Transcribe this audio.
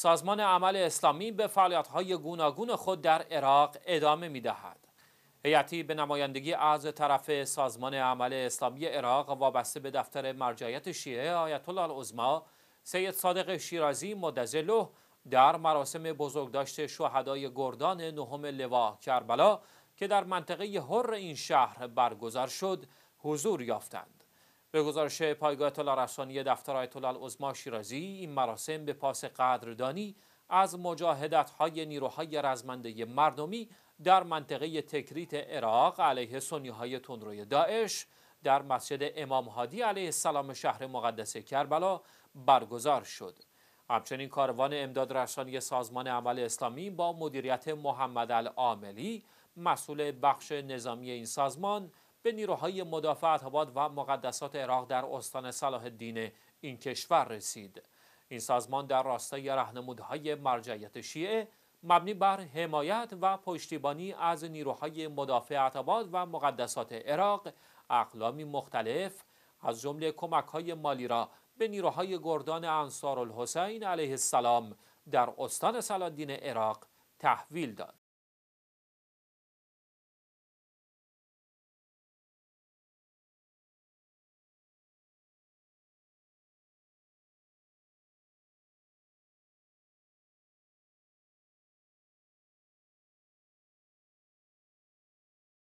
سازمان عمل اسلامی به فعالیت‌های گوناگون خود در عراق ادامه می‌دهد. هیئتی به نمایندگی از طرف سازمان عمل اسلامی عراق وابسته به دفتر مرجعیت شیعه آیت الله العظما سید صادق شیرازی مدظله در مراسم بزرگداشت شهدای گردان نهم لوا کربلا که در منطقه حر این شهر برگزار شد حضور یافتند. به گزارش پایگاه اطلاع رسانی دفتر آیت الله شیرازی این مراسم به پاس قدردانی از مجاهدت های نیروهای رزمنده مردمی در منطقه تکریت عراق علیه سنی های تندروی داعش در مسجد امام هادی علیه السلام شهر مقدس کربلا برگزار شد همچنین کاروان امداد رسانی سازمان عمل اسلامی با مدیریت محمد العاملی مسئول بخش نظامی این سازمان به نیروهای مدافع اتباد و مقدسات عراق در استان صلاح الدین این کشور رسید این سازمان در راستای رهنمودهای مرجعیت شیعه مبنی بر حمایت و پشتیبانی از نیروهای مدافع اتباد و مقدسات عراق اقلامی مختلف از جمله کمکهای مالی را به نیروهای گردان انصار الحسین علیه السلام در استان الدین عراق تحویل داد.